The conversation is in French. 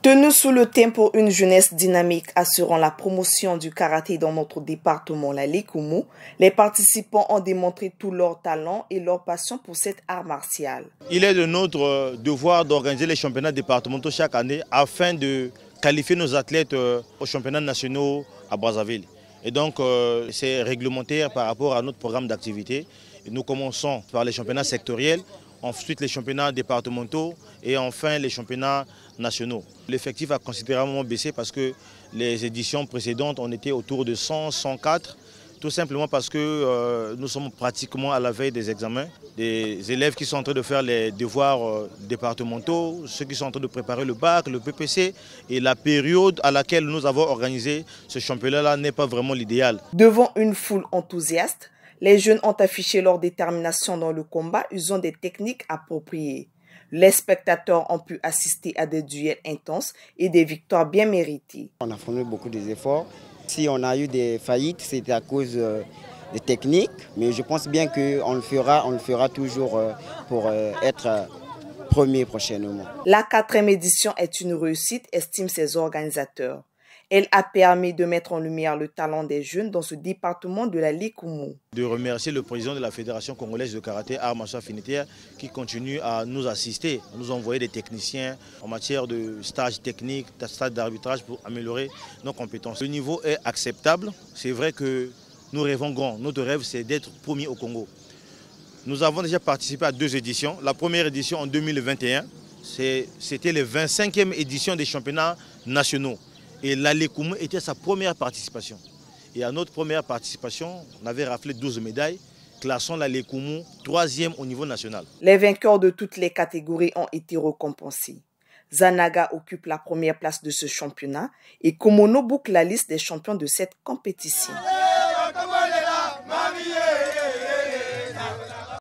Tenu sous le thème pour une jeunesse dynamique assurant la promotion du karaté dans notre département, la Likumu, les participants ont démontré tout leur talent et leur passion pour cet art martial. Il est de notre euh, devoir d'organiser les championnats départementaux chaque année afin de qualifier nos athlètes euh, aux championnats nationaux à Brazzaville. Et donc, euh, c'est réglementaire par rapport à notre programme d'activité. Nous commençons par les championnats sectoriels ensuite les championnats départementaux et enfin les championnats nationaux. L'effectif a considérablement baissé parce que les éditions précédentes, ont été autour de 100, 104, tout simplement parce que euh, nous sommes pratiquement à la veille des examens. Des élèves qui sont en train de faire les devoirs euh, départementaux, ceux qui sont en train de préparer le bac, le PPC, et la période à laquelle nous avons organisé ce championnat-là n'est pas vraiment l'idéal. Devant une foule enthousiaste, les jeunes ont affiché leur détermination dans le combat usant des techniques appropriées. Les spectateurs ont pu assister à des duels intenses et des victoires bien méritées. On a fourni beaucoup d'efforts. Si on a eu des faillites, c'était à cause euh, des techniques, mais je pense bien qu'on le fera, on le fera toujours euh, pour euh, être premier prochainement. La quatrième édition est une réussite, estiment ses organisateurs. Elle a permis de mettre en lumière le talent des jeunes dans ce département de la Likoumo. De remercier le président de la Fédération congolaise de karaté, arts martiaux qui continue à nous assister, à nous envoyer des techniciens en matière de technique techniques, stages d'arbitrage pour améliorer nos compétences. Le niveau est acceptable. C'est vrai que nous rêvons grand. Notre rêve, c'est d'être promis au Congo. Nous avons déjà participé à deux éditions. La première édition en 2021, c'était la 25e édition des championnats nationaux. Et l'Alekoumou était sa première participation. Et à notre première participation, on avait raflé 12 médailles, classant l'Alekoumou troisième au niveau national. Les vainqueurs de toutes les catégories ont été récompensés. Zanaga occupe la première place de ce championnat et Komono boucle la liste des champions de cette compétition. Eh,